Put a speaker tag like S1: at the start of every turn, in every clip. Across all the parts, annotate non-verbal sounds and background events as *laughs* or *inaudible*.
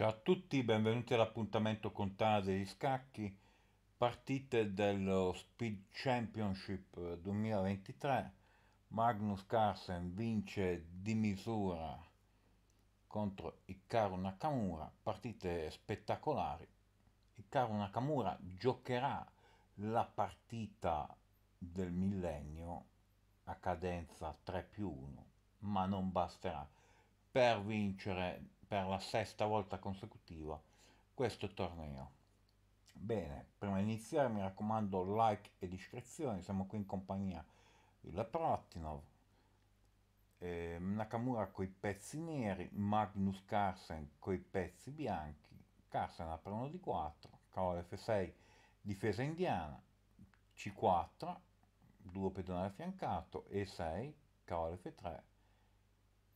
S1: Ciao a tutti, benvenuti all'appuntamento con Tana degli Scacchi, partite dello Speed Championship 2023. Magnus Carlsen vince di misura contro Hikaru Nakamura, partite spettacolari. Hikaru Nakamura giocherà la partita del millennio a cadenza 3 più 1, ma non basterà per vincere per la sesta volta consecutiva questo torneo. Bene, prima di iniziare mi raccomando like e discrezione, siamo qui in compagnia di Leprotinov, eh, Nakamura coi pezzi neri, Magnus Carlsen coi pezzi bianchi, Carlsen apre 1 di 4, cavolo F6 difesa indiana, C4, 2 pedonale affiancato, E6, cavolo F3,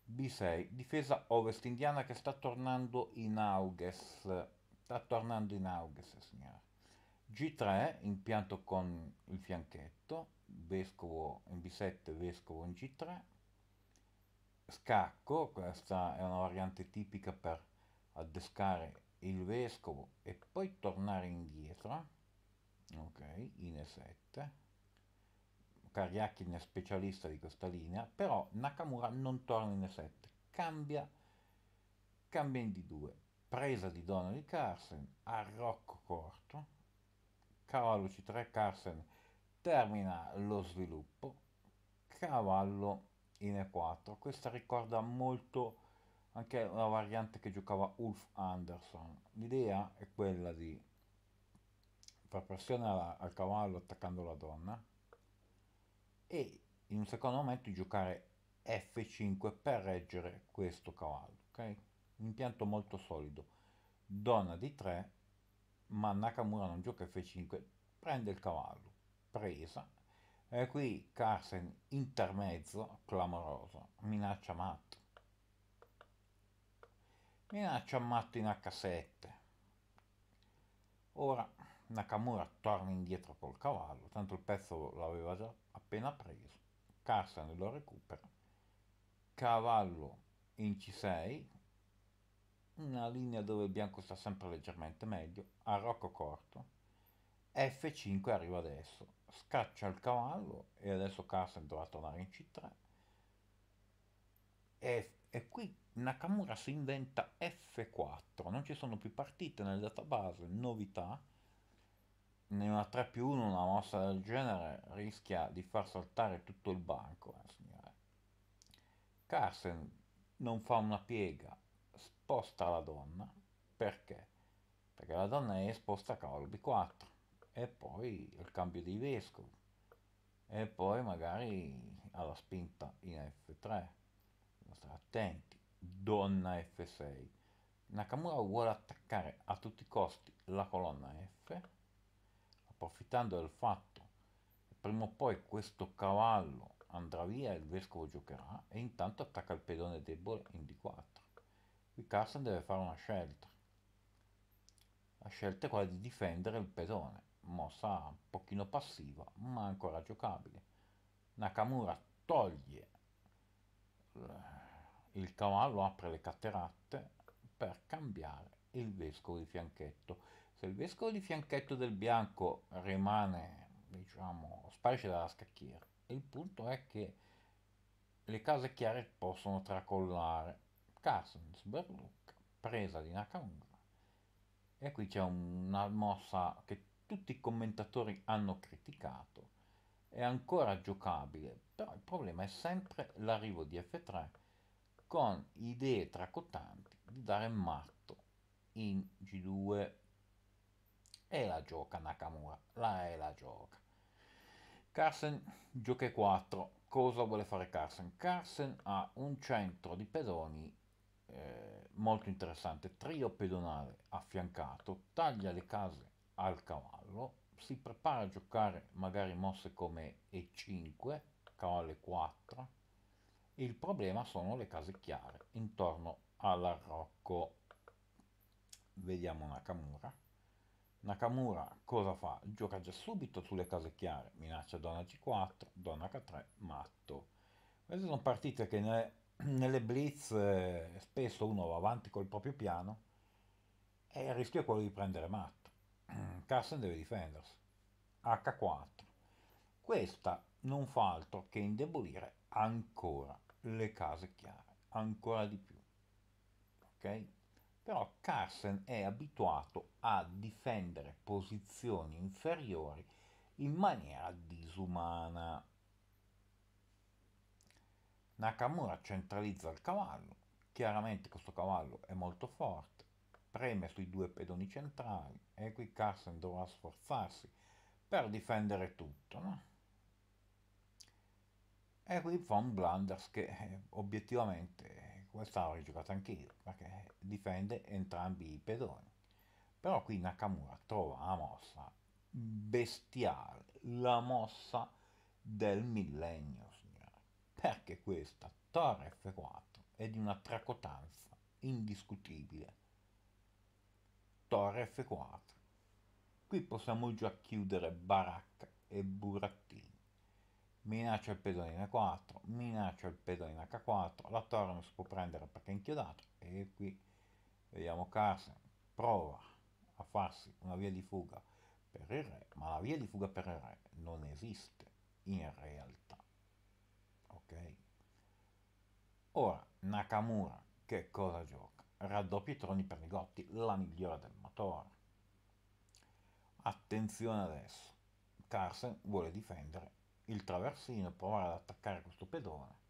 S1: B6, difesa ovest indiana che sta tornando in auges, sta tornando in auges signore. G3, impianto con il fianchetto, vescovo in B7, vescovo in G3. Scacco, questa è una variante tipica per addescare il vescovo e poi tornare indietro, ok, in E7 Kariakin è specialista di questa linea, però Nakamura non torna in E7, cambia, cambia in D2, presa di Donnelly Carsen, arrocco corto, cavallo C3 Carsen termina lo sviluppo, cavallo in E4, questa ricorda molto anche una variante che giocava Ulf Anderson, l'idea è quella di far pressione al cavallo attaccando la donna, e in un secondo momento giocare F5 per reggere questo cavallo, ok? Un impianto molto solido. Donna di 3, ma Nakamura non gioca F5, prende il cavallo, presa. E qui Carsen intermezzo, clamoroso, minaccia matto. Minaccia matto in H7. Ora Nakamura torna indietro col cavallo, tanto il pezzo l'aveva già appena preso, Carson lo recupera, Cavallo in C6, una linea dove il bianco sta sempre leggermente meglio, a rocco corto, F5 arriva adesso, scaccia il cavallo e adesso Carson dovrà tornare in C3 e, e, qui Nakamura si inventa F4, non ci sono più partite nel database, novità, in una 3 più 1 una mossa del genere rischia di far saltare tutto il banco, eh, signore. Carsen non fa una piega, sposta la donna, perché? Perché la donna è esposta a cavallo B4 e poi il cambio di vescovo e poi magari alla spinta in F3, stare attenti, donna F6. Nakamura vuole attaccare a tutti i costi la colonna F approfittando del fatto che prima o poi questo cavallo andrà via e il vescovo giocherà e intanto attacca il pedone debole in d4. Qui Carson deve fare una scelta. La scelta è quella di difendere il pedone, mossa un pochino passiva ma ancora giocabile. Nakamura toglie il cavallo, apre le cateratte per cambiare il vescovo di fianchetto bianco, il vescovo di fianchetto del bianco rimane, diciamo, sparisce dalla scacchiera. Il punto è che le case chiare possono tracollare. Carsens, Berlucca, presa di Nakamura. E qui c'è una mossa che tutti i commentatori hanno criticato. È ancora giocabile, però il problema è sempre l'arrivo di F3 con idee tracotanti di dare matto in G2 e la gioca Nakamura, la e la gioca. Carson gioca 4, cosa vuole fare Carson? Carson ha un centro di pedoni eh, molto interessante, trio pedonale affiancato, taglia le case al cavallo, si prepara a giocare magari mosse come E5, cavallo E4, il problema sono le case chiare intorno all'arrocco. Vediamo Nakamura. Nakamura cosa fa? Gioca già subito sulle case chiare, minaccia donna c 4 donna H3, matto. Queste sono partite che ne, nelle blitz eh, spesso uno va avanti col proprio piano e il rischio è quello di prendere matto. *clears throat* Carson deve difendersi. H4. Questa non fa altro che indebolire ancora le case chiare, ancora di più. Ok? Però Carson è abituato a difendere posizioni inferiori in maniera disumana. Nakamura centralizza il cavallo, chiaramente questo cavallo è molto forte, preme sui due pedoni centrali e qui Carson dovrà sforzarsi per difendere tutto. No? E qui fa un blunders che eh, obiettivamente questa l'ho giocata anch'io, perché difende entrambi i pedoni. Però qui Nakamura trova la mossa bestiale, la mossa del millennio, signore. Perché questa torre F4 è di una tracotanza indiscutibile. Torre F4. Qui possiamo già chiudere baracca e burattini minaccia il pedone in A4, minaccia il pedone in H4, la torre non si può prendere perché è inchiodato e qui vediamo Carson prova a farsi una via di fuga per il re, ma la via di fuga per il re non esiste in realtà. Ok? Ora Nakamura che cosa gioca? Raddoppia i troni per Ligotti, la migliore del motore. Attenzione adesso, Carson vuole difendere il traversino e provare ad attaccare questo pedone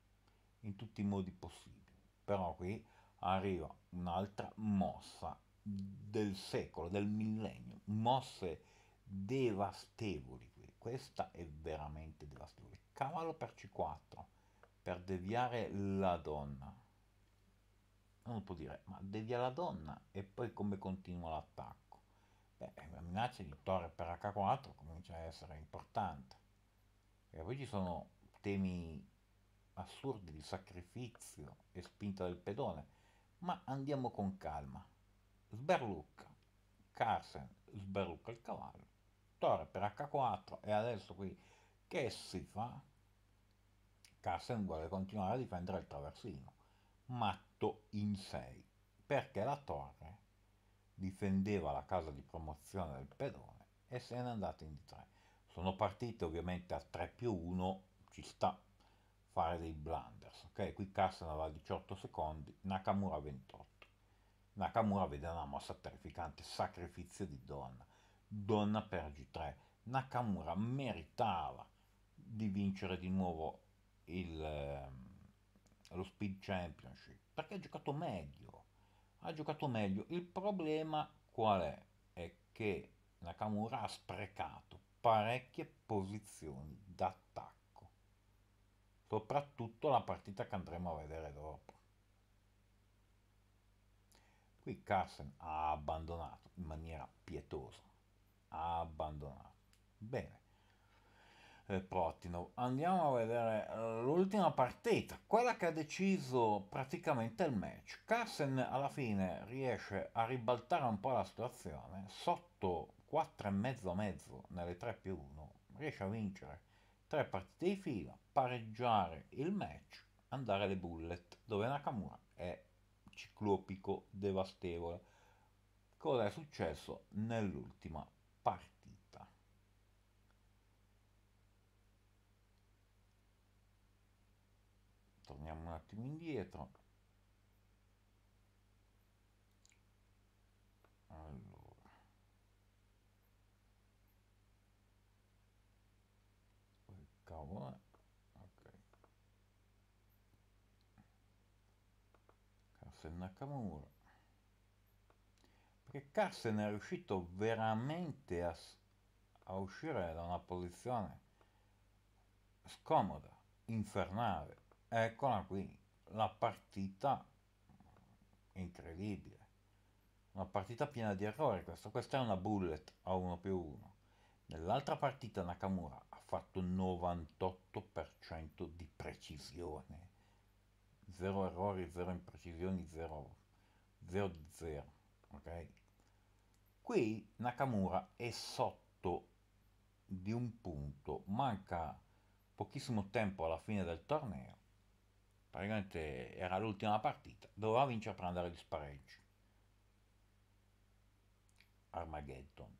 S1: in tutti i modi possibili. Però qui arriva un'altra mossa del secolo, del millennio, mosse devastevoli. Questa è veramente devastevole. Cavallo per C4 per deviare la donna. Uno può dire, ma devia la donna e poi come continua l'attacco? Beh, la minaccia di torre per H4 comincia a essere importante. E poi ci sono temi assurdi di sacrificio e spinta del pedone, ma andiamo con calma. Sberlucca, Carsen sberlucca il cavallo, Torre per H4 e adesso qui che si fa? Carsen vuole continuare a difendere il traversino, matto in 6, perché la torre difendeva la casa di promozione del pedone e se n'è andata in 3 sono partite ovviamente a 3 più 1, ci sta fare dei blunders, ok? Qui Cassano va 18 secondi, Nakamura 28. Nakamura vede una mossa terrificante, sacrificio di donna, donna per G3. Nakamura meritava di vincere di nuovo il, ehm, lo Speed Championship perché ha giocato meglio. Ha giocato meglio. Il problema qual è? È che Nakamura ha sprecato parecchie posizioni d'attacco, soprattutto la partita che andremo a vedere dopo. Qui Carson ha abbandonato in maniera pietosa, ha abbandonato. Bene, eh, Protinov, andiamo a vedere l'ultima partita, quella che ha deciso praticamente il match. Carson alla fine riesce a ribaltare un po' la situazione sotto 4 e mezzo mezzo nelle 3 più 1, riesce a vincere 3 partite di fila, pareggiare il match, andare alle bullet, dove Nakamura è ciclopico, devastevole. Cosa è successo nell'ultima partita? Torniamo un attimo indietro. Carsten Nakamura perché Carsten è riuscito veramente a, a uscire da una posizione scomoda, infernale. Eccola qui, la partita incredibile. Una partita piena di errori, questa, questa è una bullet a 1 più 1. Nell'altra partita Nakamura ha fatto 98% di precisione zero errori, zero imprecisioni, zero, zero di zero, ok? Qui Nakamura è sotto di un punto, manca pochissimo tempo alla fine del torneo, praticamente era l'ultima partita, doveva vincere per andare agli spareggi. Armageddon.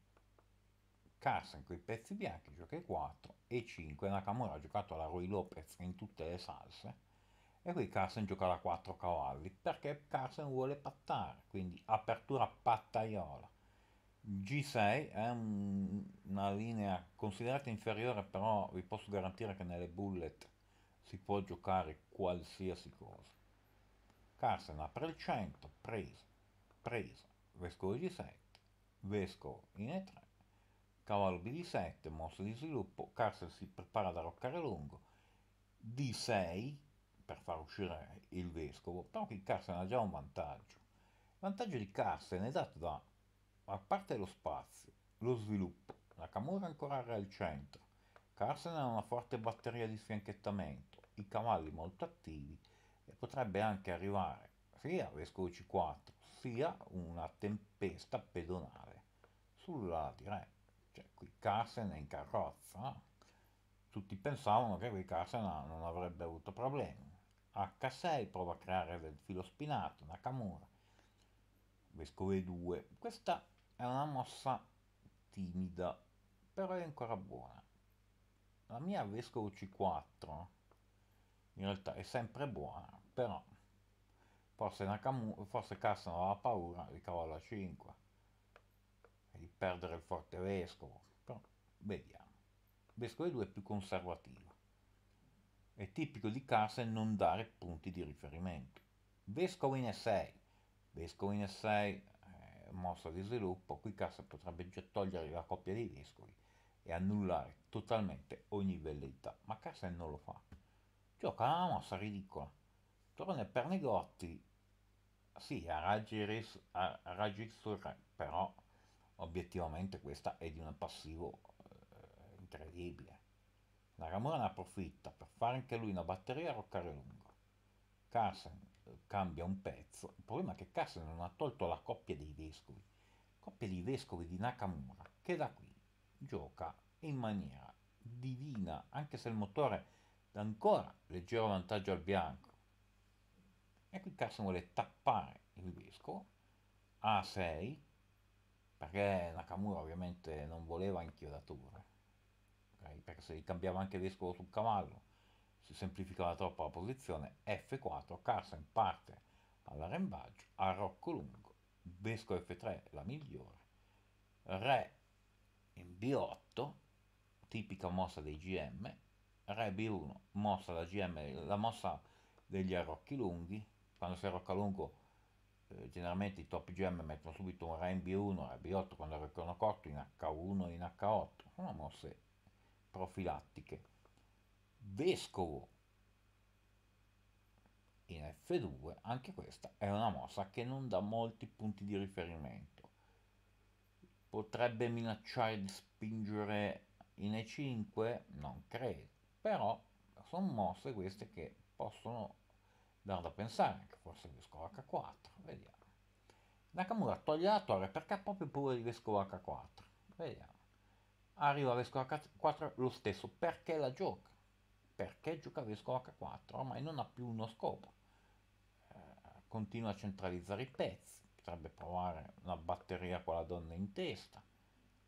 S1: Carson con i pezzi bianchi gioca i 4 e 5, Nakamura ha giocato la Roy Lopez in tutte le salse, e qui Carson giocherà 4 cavalli perché Carson vuole pattare, quindi apertura pattaiola. G6 è un, una linea considerata inferiore, però vi posso garantire che nelle bullet si può giocare qualsiasi cosa. Carson apre il centro, preso, preso, vescovo G7, vescovo in E3, cavallo b 7 mossa di sviluppo, Carson si prepara ad arroccare lungo, D6, per far uscire il vescovo, però che Carsten ha già un vantaggio. Il vantaggio di Carsten è dato da, a parte lo spazio, lo sviluppo, la Camorra ancora era al centro, Carsten ha una forte batteria di sfianchettamento, i cavalli molto attivi e potrebbe anche arrivare sia Vescovo C4 sia una tempesta pedonale sulla diretta. Cioè, qui Carsen è in carrozza, eh. tutti pensavano che qui Carsen non avrebbe avuto problemi. H6, prova a creare del filo spinato, Nakamura, Vescove 2. Questa è una mossa timida, però è ancora buona. La mia Vescovo C4 in realtà è sempre buona, però forse, Nakamura, forse Carson aveva paura di cavallo A5 e di perdere il forte Vescovo, però vediamo. Vescovo 2 è più conservativo. È tipico di Castle non dare punti di riferimento. Vescovo in 6 Vescovo in 6 eh, mossa di sviluppo, qui Castle potrebbe già togliere la coppia dei vescovi e annullare totalmente ogni velleità, ma Castle non lo fa. Gioca una mossa ridicola. Torna per Negotti, sì, a raggi, res, a raggi sul re, però obiettivamente questa è di un passivo eh, incredibile. La Ramona approfitta per fare anche lui una batteria a roccare lungo. Carson eh, cambia un pezzo, il problema è che Carson non ha tolto la coppia dei vescovi, coppia dei vescovi di Nakamura, che da qui gioca in maniera divina, anche se il motore dà ancora leggero vantaggio al bianco. E qui Carson vuole tappare il vescovo a 6, perché Nakamura ovviamente non voleva inchiodatura okay? perché se cambiava anche vescovo sul cavallo si semplificava troppo la posizione, F4 in parte all'arrembaggio, a rocco lungo, vescovo F3 la migliore, re in B8, tipica mossa dei GM, re B1, mossa da GM, la mossa degli arrocchi lunghi, quando si arrocca lungo eh, generalmente i top GM mettono subito un re in B1, re B8 quando arroccano cotto in H1, in H8, sono mosse profilattiche. Vescovo in F2, anche questa è una mossa che non dà molti punti di riferimento. Potrebbe minacciare di spingere in E5? Non credo, però sono mosse queste che possono dar da pensare, anche forse vescovo H4, vediamo. Nakamura toglie la torre perché ha proprio paura di vescovo H4, vediamo arriva a Vescovo H4 lo stesso, perché la gioca? Perché gioca Vescovo H4? Ormai non ha più uno scopo, eh, continua a centralizzare i pezzi, potrebbe provare una batteria con la donna in testa,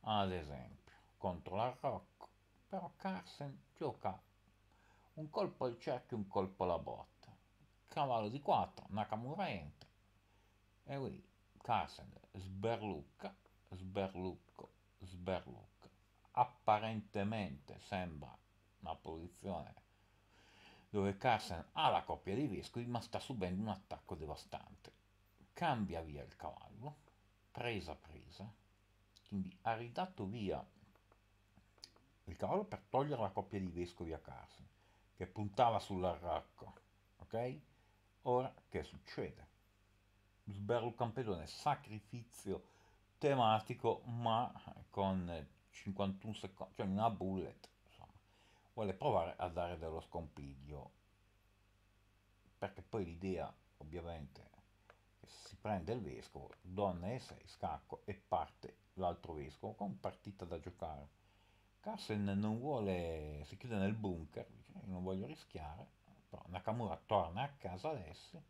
S1: ad esempio, contro la Rocco, però Carsen gioca un colpo al cerchio, un colpo alla botta, cavallo di 4, Nakamura entra, e qui Carsen sberlucca, sberlucco, sberlucco apparentemente sembra una posizione dove Carson ha la coppia dei vescovi ma sta subendo un attacco devastante. Cambia via il cavallo, presa presa, quindi ha ridato via il cavallo per togliere la coppia di vescovi a Carson, che puntava sull'arracco, ok? Ora che succede? Sberlo Campedone, sacrificio tematico ma con 51 secondi, cioè una bullet, insomma, vuole provare a dare dello scompiglio, perché poi l'idea ovviamente si prende il vescovo, donna e 6, scacco e parte l'altro vescovo con partita da giocare. Carsen non vuole, si chiude nel bunker, dice, io non voglio rischiare, però Nakamura torna a casa adesso,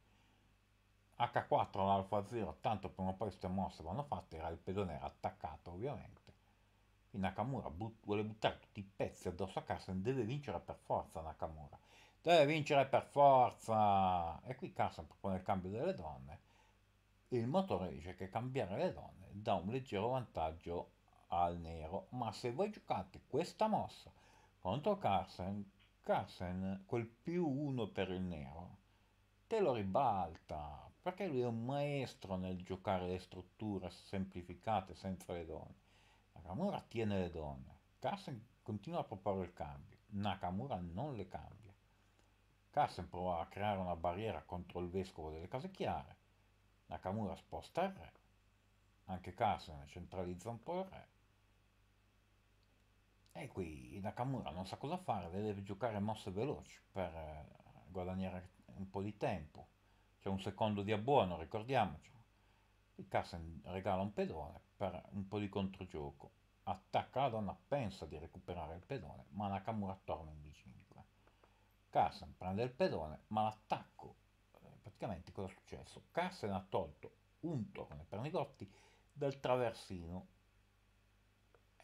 S1: H4 all'alfa 0, tanto prima o poi queste mosse vanno fatte, era il pedone era attaccato ovviamente quindi Nakamura but- vuole buttare tutti i pezzi addosso a Carson, deve vincere per forza Nakamura. Deve vincere per forza! E qui Carson propone il cambio delle donne. E il motore dice che cambiare le donne dà un leggero vantaggio al nero, ma se voi giocate questa mossa contro Carson, Carson quel più uno per il nero te lo ribalta, perché lui è un maestro nel giocare le strutture semplificate senza le donne. Nakamura tiene le donne. Carson continua a proporre il cambio. Nakamura non le cambia. Carson prova a creare una barriera contro il vescovo delle case chiare. Nakamura sposta il re. Anche Carson centralizza un po' il re. E qui Nakamura non sa cosa fare, deve giocare mosse veloci per eh, guadagnare un po' di tempo. C'è un secondo di abbuono, ricordiamoci. Il Carsen regala un pedone per un po' di controgioco. Attacca la donna, pensa di recuperare il pedone, ma Nakamura torna in B5. Carsen prende il pedone, ma l'attacco, eh, praticamente cosa è successo? Carsen ha tolto un torne per Nicotti dal traversino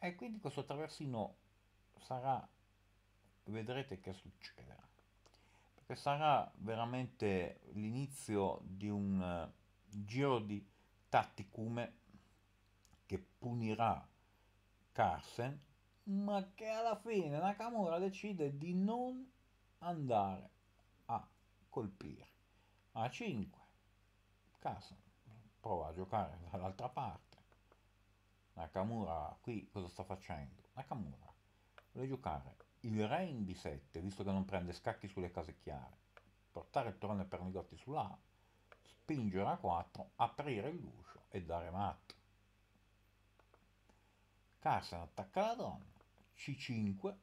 S1: e quindi questo traversino sarà, vedrete che succederà, perché sarà veramente l'inizio di un eh, giro di tatticume che punirà Carsen, ma che alla fine Nakamura decide di non andare a colpire. A 5 Carsen prova a giocare dall'altra parte. Nakamura qui cosa sta facendo? Nakamura vuole giocare il re in b7, visto che non prende scacchi sulle case chiare, portare il torone per Nidotti sulla spingere a 4, aprire l'uscio e dare matto. Carson attacca la donna, C5,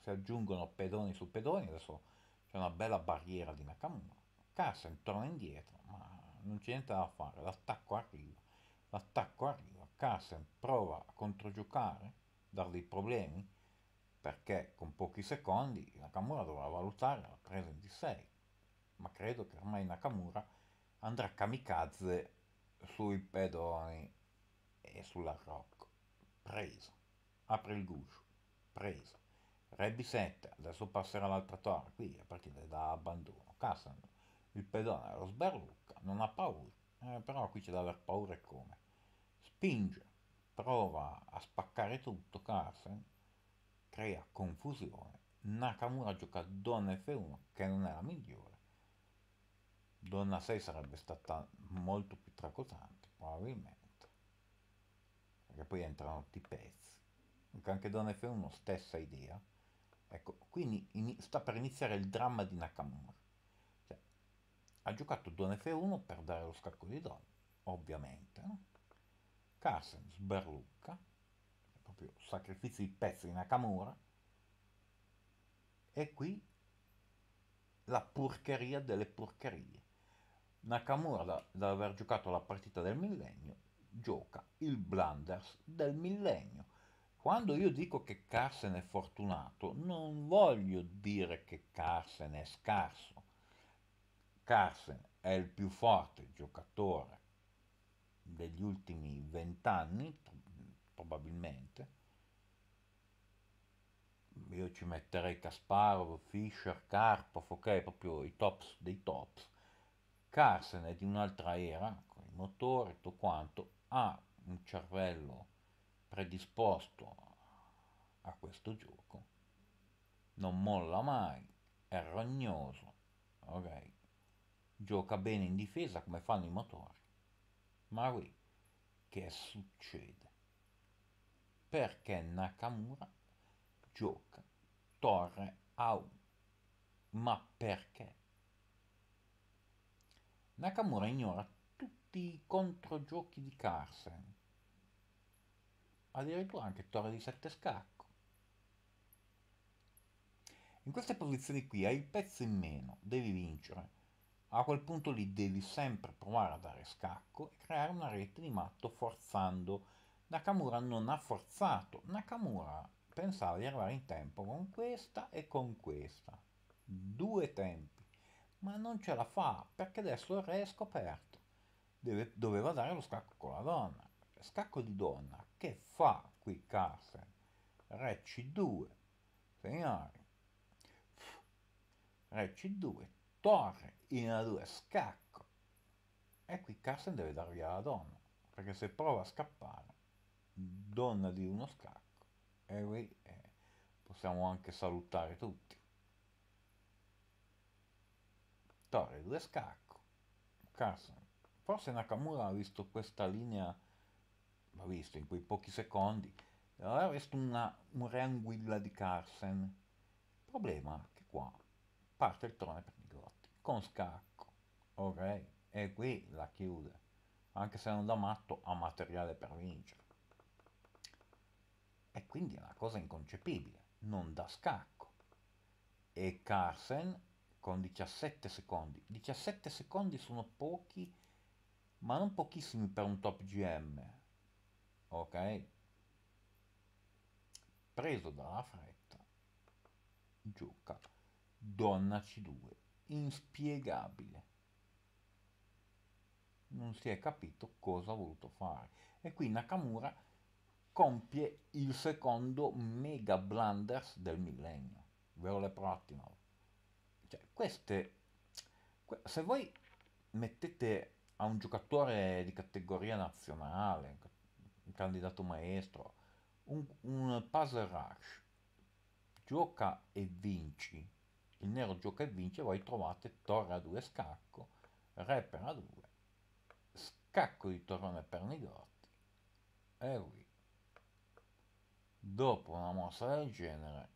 S1: si aggiungono pedoni su pedoni, adesso c'è una bella barriera di Nakamura. Carson torna indietro, ma non c'è niente da fare, l'attacco arriva, l'attacco arriva, Carson prova a controgiocare, dar dei problemi, perché con pochi secondi Nakamura dovrà valutare la presa in D6, ma credo che ormai Nakamura andrà kamikaze sui pedoni e sulla sull'arrocco. Preso. Apre il guscio. Preso. Re 7 adesso passerà l'altra torre, qui a partire da abbandono. Cassan, il pedone lo sberlucca, non ha paura, eh, però qui c'è da aver paura e come. Spinge, prova a spaccare tutto Carsen, crea confusione. Nakamura gioca donna F1 che non è la migliore Donna 6 sarebbe stata molto più tracotante, probabilmente. Perché poi entrano tutti i pezzi. anche Donna F1 stessa idea. Ecco, quindi in, sta per iniziare il dramma di Nakamura. Cioè, ha giocato Don F1 per dare lo scacco di Don, ovviamente. No? Carson sberlucca, proprio sacrificio di pezzi di Nakamura. E qui la porcheria delle porcherie. Nakamura, da aver giocato la partita del millennio, gioca il blunders del millennio. Quando io dico che Carsen è fortunato, non voglio dire che Carsen è scarso. Carsen è il più forte giocatore degli ultimi vent'anni, probabilmente. Io ci metterei Kasparov, Fischer, Karpov, ok, proprio i tops dei tops Carson è di un'altra era, con il motore, tutto quanto, ha un cervello predisposto a questo gioco, non molla mai, è rognoso, ok? Gioca bene in difesa come fanno i motori. Ma qui, che succede? Perché Nakamura gioca torre a 1? Ma perché? Nakamura ignora tutti i controgiochi di Carsen, addirittura anche torre di sette scacco. In queste posizioni qui hai il pezzo in meno, devi vincere. A quel punto lì devi sempre provare a dare scacco e creare una rete di matto forzando. Nakamura non ha forzato, Nakamura pensava di arrivare in tempo con questa e con questa. Due tempi ma non ce la fa perché adesso il re è scoperto. Deve, doveva dare lo scacco con la donna. Scacco di donna, che fa qui Carsten? Re C2, segnali. Re C2, torre in A2, scacco. E qui Carsten deve dar via la donna, perché se prova a scappare, donna di uno scacco. E qui eh, possiamo anche salutare tutti. vittorie, due scacco. Carson, forse Nakamura ha visto questa linea, l'ha visto in quei pochi secondi, e allora ha visto una, un reanguilla di Carson. Problema che qua parte il trone per Nigotti, con scacco, ok? E qui la chiude, anche se non da matto ha materiale per vincere. E quindi è una cosa inconcepibile, non da scacco. E Carson con 17 secondi. 17 secondi sono pochi, ma non pochissimi per un top GM. Ok? Preso dalla fretta, gioca Donna C2. Inspiegabile. Non si è capito cosa ha voluto fare. E qui Nakamura compie il secondo mega blunders del millennio. Ve lo un attimo. Queste, se voi mettete a un giocatore di categoria nazionale, un candidato maestro, un, un puzzle rush, gioca e vinci, il nero gioca e vince, voi trovate torre a due scacco, re per a due, scacco di torrone per Nigotti, e qui. Dopo una mossa del genere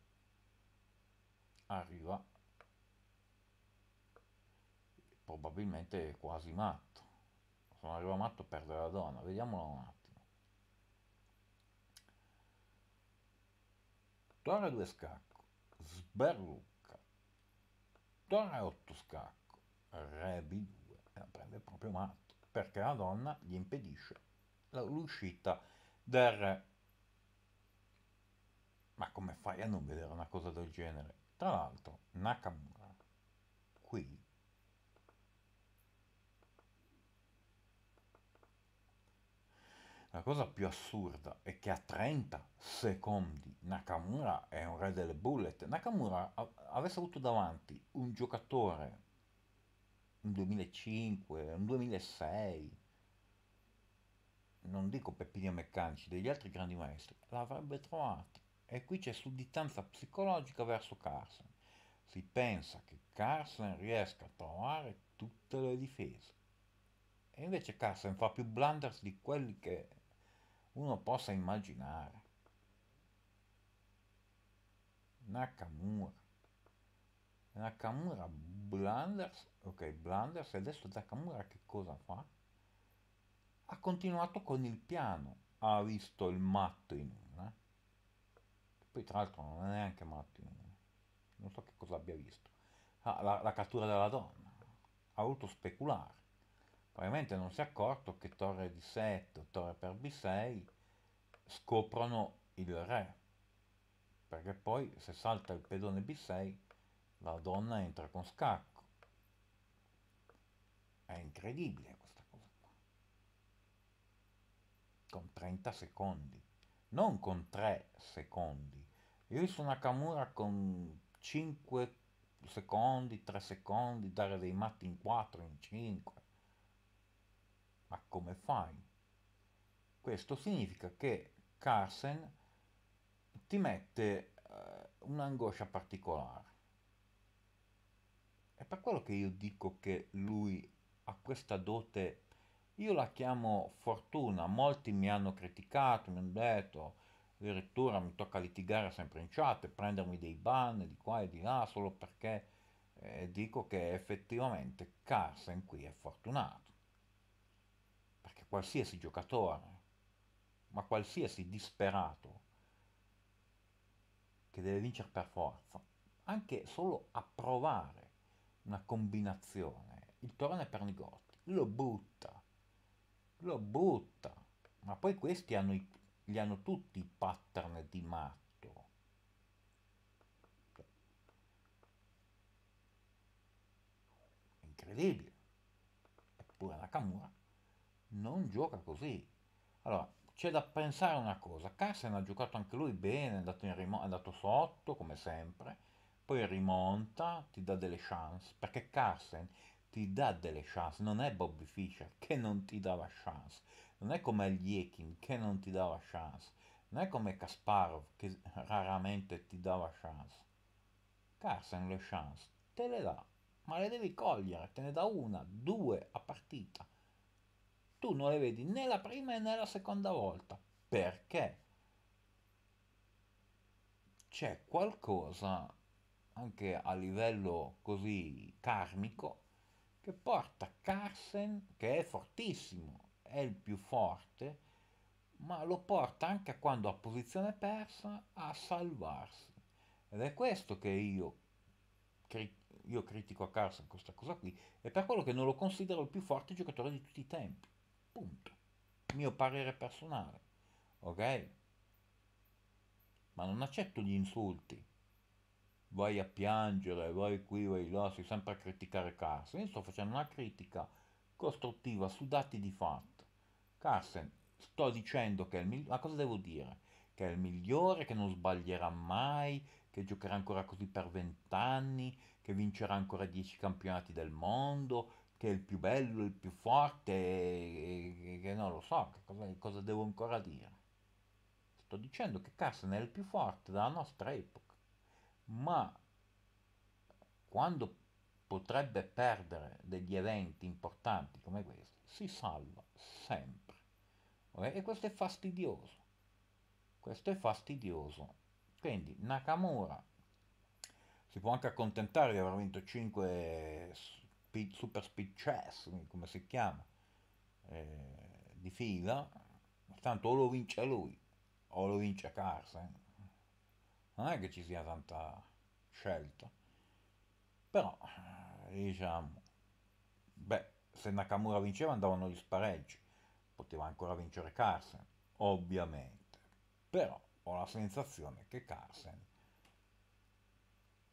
S1: arriva probabilmente quasi matto. Sono arrivato matto perdere la donna, vediamolo un attimo. Torre 2 scacco, sberlucca, torre 8 scacco, re b2, e la prende proprio matto, perché la donna gli impedisce l'uscita del re. Ma come fai a non vedere una cosa del genere? Tra l'altro, Nakamura, qui La cosa più assurda è che a 30 secondi Nakamura è un re delle bullet. Nakamura avesse avuto davanti un giocatore, un 2005, un 2006, non dico Peppino Meccanici, degli altri grandi maestri, l'avrebbe trovato. E qui c'è sudditanza psicologica verso Carson. Si pensa che Carson riesca a trovare tutte le difese. E invece Carson fa più blunders di quelli che uno possa immaginare. Nakamura. Nakamura Blunders, ok Blunders, adesso Nakamura che cosa fa? Ha continuato con il piano, ha visto il matto in una, poi tra l'altro non è neanche matto in una, non so che cosa abbia visto, ah, la, la cattura della donna, ha voluto speculare probabilmente non si è accorto che torre di 7 torre per b6 scoprono il re, perché poi se salta il pedone b6 la donna entra con scacco. È incredibile questa cosa qua. Con 30 secondi, non con 3 secondi. Io ho visto una Kamura con 5 secondi, 3 secondi, dare dei matti in 4, in 5 ma come fai? Questo significa che Carson ti mette eh, un'angoscia particolare. È per quello che io dico che lui ha questa dote, io la chiamo fortuna, molti mi hanno criticato, mi hanno detto, addirittura mi tocca litigare sempre in chat e prendermi dei ban di qua e di là solo perché eh, dico che effettivamente Carson qui è fortunato qualsiasi giocatore, ma qualsiasi disperato che deve vincere per forza, anche solo a provare una combinazione, il torone per Nigotti, lo butta, lo butta, ma poi questi hanno, i, gli hanno tutti i pattern di matto. Incredibile. Eppure Nakamura non gioca così. Allora, c'è da pensare una cosa, Carson ha giocato anche lui bene, è andato, rim- è andato sotto come sempre, poi rimonta, ti dà delle chance, perché Carson ti dà delle chance, non è Bobby Fischer che non ti dava chance, non è come Liekin che non ti dava chance, non è come Kasparov che *laughs* raramente ti dava chance. Carson le chance te le dà, ma le devi cogliere, te ne dà una, due a partita tu non le vedi né la prima né la seconda volta. Perché? C'è qualcosa anche a livello così karmico che porta Carsen, che è fortissimo, è il più forte, ma lo porta anche quando ha posizione persa a salvarsi. Ed è questo che io, io critico a Carson questa cosa qui, è per quello che non lo considero il più forte giocatore di tutti i tempi. Punto. Mio parere personale. Ok? Ma non accetto gli insulti. Vai a piangere, vai qui, vai là, sei sempre a criticare Carson. Io sto facendo una critica costruttiva su dati di fatto. Carson, sto dicendo che è il migliore... Ma cosa devo dire? Che è il migliore, che non sbaglierà mai, che giocherà ancora così per vent'anni, che vincerà ancora dieci campionati del mondo, che è il più bello, il più forte, che non lo so, cosa, cosa devo ancora dire. Sto dicendo che Carson è il più forte della nostra epoca, ma quando potrebbe perdere degli eventi importanti come questi, si salva sempre. E questo è fastidioso. Questo è fastidioso. Quindi Nakamura si può anche accontentare di aver vinto 5 speed, super speed chess, come si chiama, eh, di fila, tanto o lo vince lui o lo vince Carson. Eh. Non è che ci sia tanta scelta. Però, eh, diciamo, beh, se Nakamura vinceva andavano gli spareggi, poteva ancora vincere Carson, ovviamente. Però ho la sensazione che Carson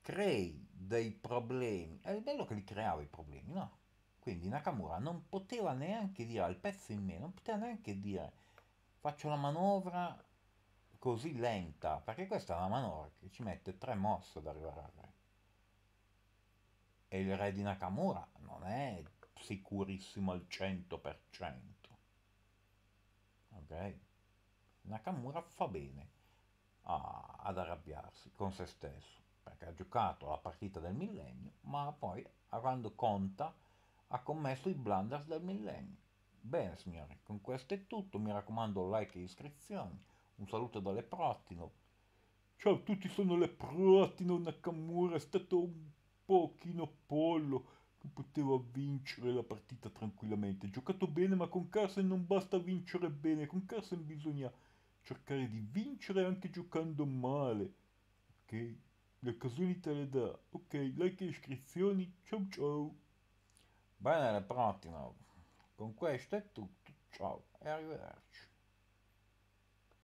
S1: crei dei problemi, è bello che li creava i problemi, no? Quindi Nakamura non poteva neanche dire al pezzo in me, non poteva neanche dire faccio la manovra così lenta, perché questa è una manovra che ci mette tre mosse ad arrivare al re. E il re di Nakamura non è sicurissimo al 100%. Ok? Nakamura fa bene a, ad arrabbiarsi con se stesso perché ha giocato la partita del millennio, ma poi, quando conta, ha commesso i blunders del millennio. Bene signori, con questo è tutto, mi raccomando like e iscrizioni, un saluto dalle Protino. Ciao a tutti, sono le Protino Nakamura, è stato un pochino pollo che poteva vincere la partita tranquillamente. Giocato bene, ma con Carson non basta vincere bene. Con Carson bisogna cercare di vincere anche giocando male. Ok? le canzoni te le dà. Ok, like e iscrizioni. Ciao ciao. Bene, la prossima. Con questo è tutto. Ciao e arrivederci.